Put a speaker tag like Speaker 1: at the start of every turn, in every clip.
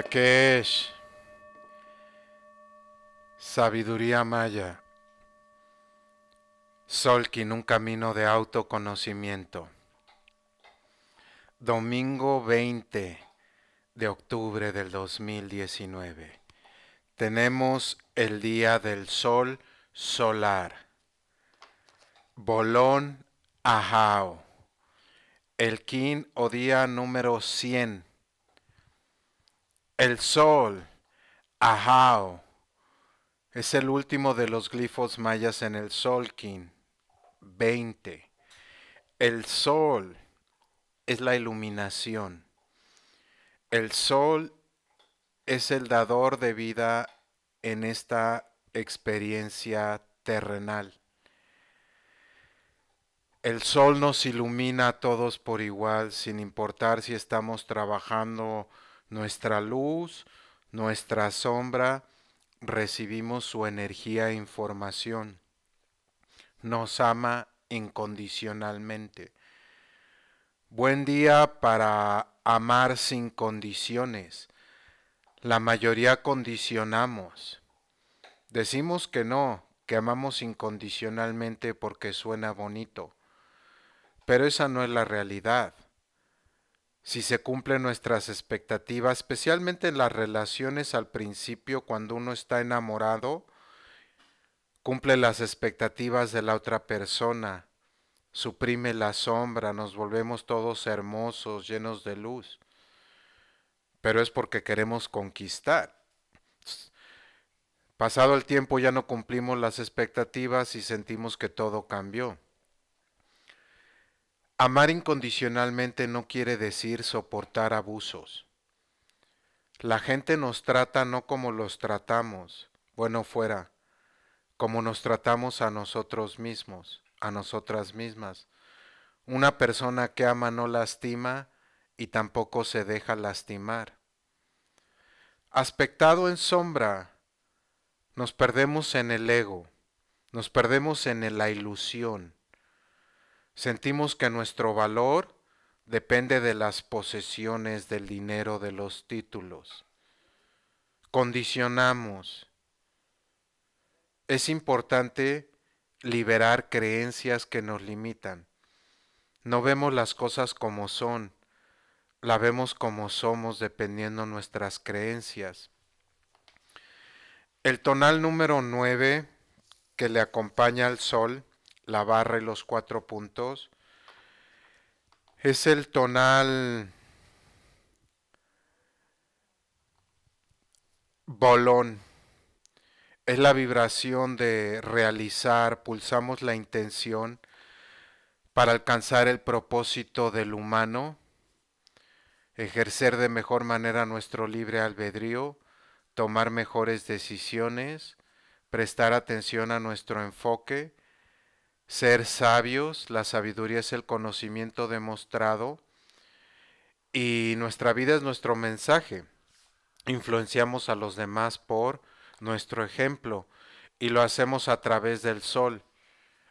Speaker 1: es Sabiduría maya. Solkin, un camino de autoconocimiento. Domingo 20 de octubre del 2019. Tenemos el día del sol solar. Bolón Ajao. El Kin o día número 100 el sol, Ahau, es el último de los glifos mayas en el Solkin. 20. El sol es la iluminación. El sol es el dador de vida en esta experiencia terrenal. El sol nos ilumina a todos por igual, sin importar si estamos trabajando nuestra luz, nuestra sombra, recibimos su energía e información. Nos ama incondicionalmente. Buen día para amar sin condiciones. La mayoría condicionamos. Decimos que no, que amamos incondicionalmente porque suena bonito, pero esa no es la realidad si se cumplen nuestras expectativas, especialmente en las relaciones al principio, cuando uno está enamorado, cumple las expectativas de la otra persona, suprime la sombra, nos volvemos todos hermosos, llenos de luz, pero es porque queremos conquistar. Pasado el tiempo ya no cumplimos las expectativas y sentimos que todo cambió. Amar incondicionalmente no quiere decir soportar abusos. La gente nos trata no como los tratamos, bueno fuera, como nos tratamos a nosotros mismos, a nosotras mismas. Una persona que ama no lastima y tampoco se deja lastimar. Aspectado en sombra, nos perdemos en el ego, nos perdemos en la ilusión Sentimos que nuestro valor depende de las posesiones, del dinero, de los títulos. Condicionamos. Es importante liberar creencias que nos limitan. No vemos las cosas como son, la vemos como somos dependiendo nuestras creencias. El tonal número 9 que le acompaña al sol la barra y los cuatro puntos. Es el tonal bolón. Es la vibración de realizar, pulsamos la intención para alcanzar el propósito del humano, ejercer de mejor manera nuestro libre albedrío, tomar mejores decisiones, prestar atención a nuestro enfoque, ser sabios, la sabiduría es el conocimiento demostrado y nuestra vida es nuestro mensaje. Influenciamos a los demás por nuestro ejemplo y lo hacemos a través del sol,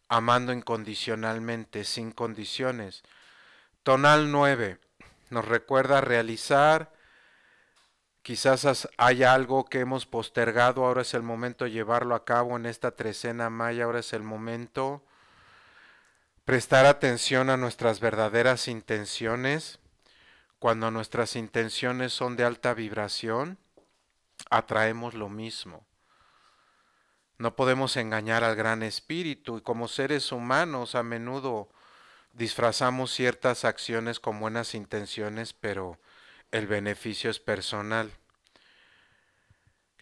Speaker 1: amando incondicionalmente, sin condiciones. Tonal 9 nos recuerda realizar, quizás haya algo que hemos postergado, ahora es el momento de llevarlo a cabo en esta trecena maya, ahora es el momento prestar atención a nuestras verdaderas intenciones. Cuando nuestras intenciones son de alta vibración, atraemos lo mismo. No podemos engañar al gran espíritu y como seres humanos a menudo disfrazamos ciertas acciones con buenas intenciones, pero el beneficio es personal.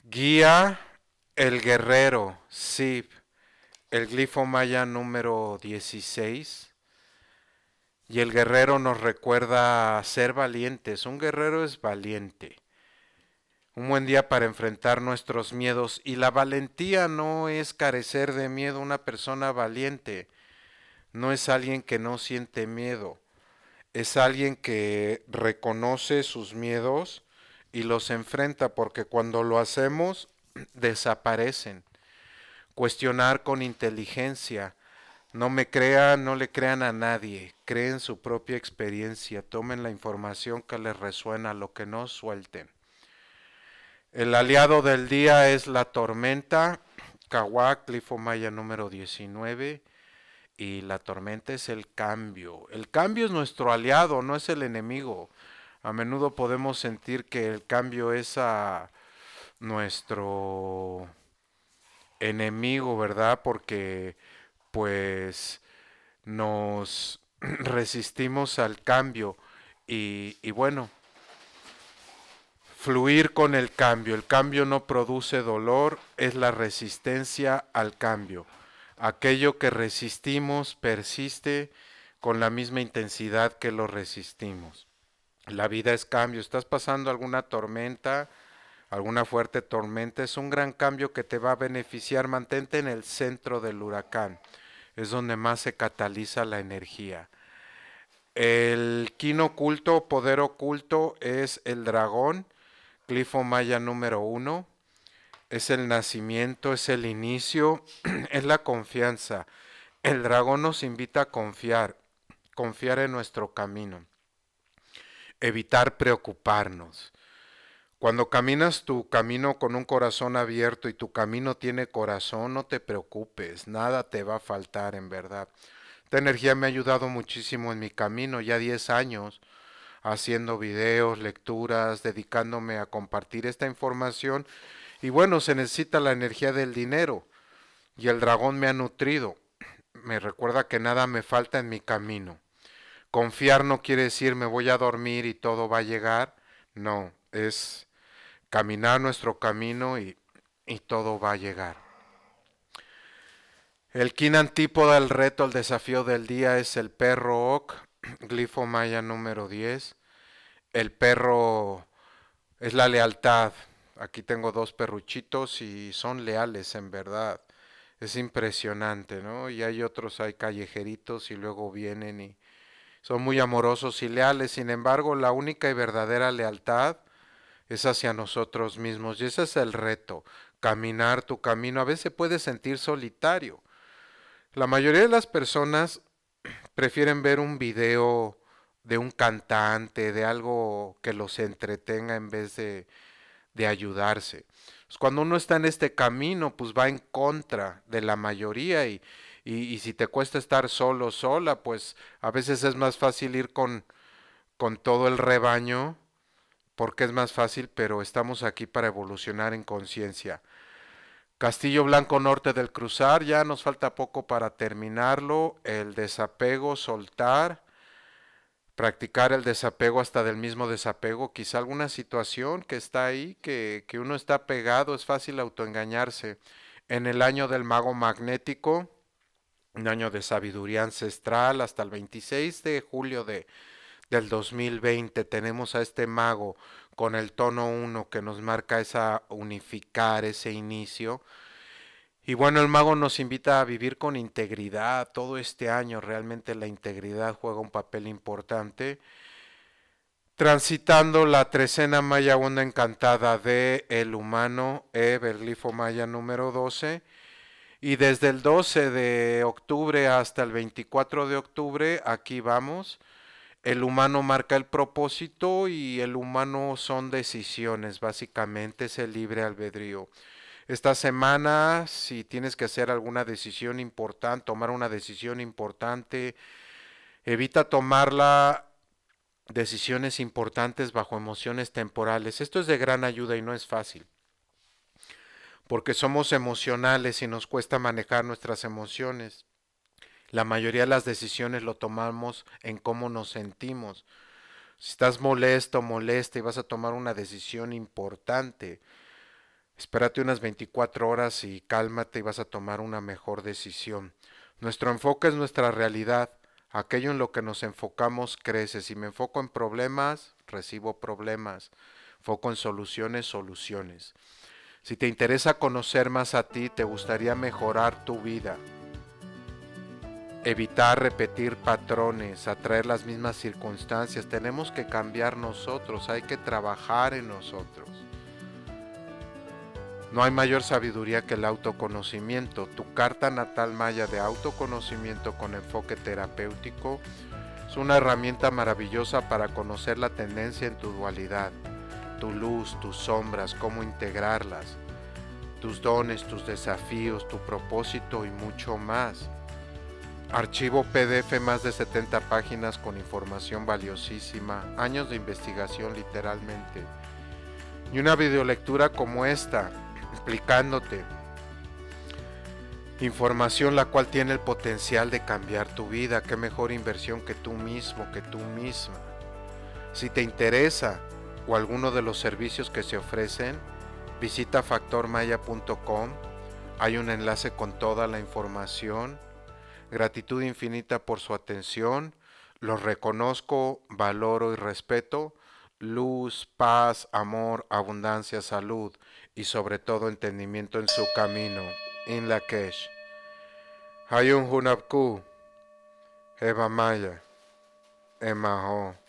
Speaker 1: Guía el guerrero, Sib el glifo maya número 16. Y el guerrero nos recuerda ser valientes. Un guerrero es valiente. Un buen día para enfrentar nuestros miedos. Y la valentía no es carecer de miedo. Una persona valiente no es alguien que no siente miedo. Es alguien que reconoce sus miedos y los enfrenta porque cuando lo hacemos desaparecen cuestionar con inteligencia. No me crean, no le crean a nadie, creen su propia experiencia, tomen la información que les resuena, lo que no suelten. El aliado del día es la tormenta, Kawak, Maya número 19, y la tormenta es el cambio. El cambio es nuestro aliado, no es el enemigo. A menudo podemos sentir que el cambio es a nuestro enemigo, ¿verdad? Porque pues nos resistimos al cambio y, bueno, fluir con el cambio. El cambio no produce dolor, es la resistencia al cambio. Aquello que resistimos persiste con la misma intensidad que lo resistimos. La vida es cambio. Estás pasando alguna tormenta, Alguna fuerte tormenta es un gran cambio que te va a beneficiar. Mantente en el centro del huracán. Es donde más se cataliza la energía. El quino oculto, poder oculto, es el dragón, clifo maya número uno. Es el nacimiento, es el inicio, es la confianza. El dragón nos invita a confiar, confiar en nuestro camino, evitar preocuparnos. Cuando caminas tu camino con un corazón abierto y tu camino tiene corazón, no te preocupes, nada te va a faltar en verdad. Esta energía me ha ayudado muchísimo en mi camino, ya 10 años haciendo videos, lecturas, dedicándome a compartir esta información. Y bueno, se necesita la energía del dinero y el dragón me ha nutrido. Me recuerda que nada me falta en mi camino. Confiar no quiere decir me voy a dormir y todo va a llegar. No, es caminar nuestro camino y, todo va a llegar. El kin antípoda el reto, el desafío del día es el perro Oc, glifo maya número 10. El perro es la lealtad. Aquí tengo dos perruchitos y son leales en verdad. Es impresionante, ¿no? Y hay otros, hay callejeritos y luego vienen y son muy amorosos y leales. Sin embargo, la única y verdadera lealtad es hacia nosotros mismos y ese es el reto, caminar tu camino. A veces puede sentir solitario. La mayoría de las personas prefieren ver un video de un cantante, de algo que los entretenga en vez de, ayudarse. Pues, cuando uno está en este camino, pues va en contra de la mayoría y, si te cuesta estar solo, sola, pues a veces es más fácil ir con, con todo el rebaño porque es más fácil, pero estamos aquí para evolucionar en conciencia. Castillo Blanco Norte del Cruzar, ya nos falta poco para terminarlo. El desapego, soltar, practicar el desapego hasta del mismo desapego. Quizá alguna situación que está ahí, que, que uno está pegado, es fácil autoengañarse. En el año del mago magnético, un año de sabiduría ancestral, hasta el 26 de julio de del 2020 tenemos a este mago con el tono 1 que nos marca esa unificar, ese inicio. Y bueno, el mago nos invita a vivir con integridad todo este año. Realmente la integridad juega un papel importante. Transitando la trecena maya onda encantada de El Humano, eh, berlifo Maya número 12. Y desde el 12 de octubre hasta el 24 de octubre, aquí vamos el humano marca el propósito y el humano son decisiones, básicamente es el libre albedrío. Esta semana, si tienes que hacer alguna decisión importante, tomar una decisión importante, evita tomarla decisiones importantes bajo emociones temporales. Esto es de gran ayuda y no es fácil, porque somos emocionales y nos cuesta manejar nuestras emociones. La mayoría de las decisiones lo tomamos en cómo nos sentimos. Si estás molesto, molesta y vas a tomar una decisión importante, espérate unas 24 horas y cálmate y vas a tomar una mejor decisión. Nuestro enfoque es nuestra realidad. Aquello en lo que nos enfocamos crece. Si me enfoco en problemas, recibo problemas. Foco en soluciones, soluciones. Si te interesa conocer más a ti, te gustaría mejorar tu vida evitar repetir patrones, atraer las mismas circunstancias. Tenemos que cambiar nosotros, hay que trabajar en nosotros. No hay mayor sabiduría que el autoconocimiento. Tu carta natal maya de autoconocimiento con enfoque terapéutico es una herramienta maravillosa para conocer la tendencia en tu dualidad, tu luz, tus sombras, cómo integrarlas, tus dones, tus desafíos, tu propósito y mucho más. Archivo PDF más de 70 páginas con información valiosísima, años de investigación literalmente. Y una videolectura como esta, explicándote. Información la cual tiene el potencial de cambiar tu vida. Qué mejor inversión que tú mismo, que tú misma. Si te interesa o alguno de los servicios que se ofrecen, visita factormaya.com. Hay un enlace con toda la información Gratitud infinita por su atención. Los reconozco, valoro y respeto. Luz, paz, amor, abundancia, salud y sobre todo entendimiento en su camino. In Lakesh. Hayun Hunapku. Eva Maya. Emaho.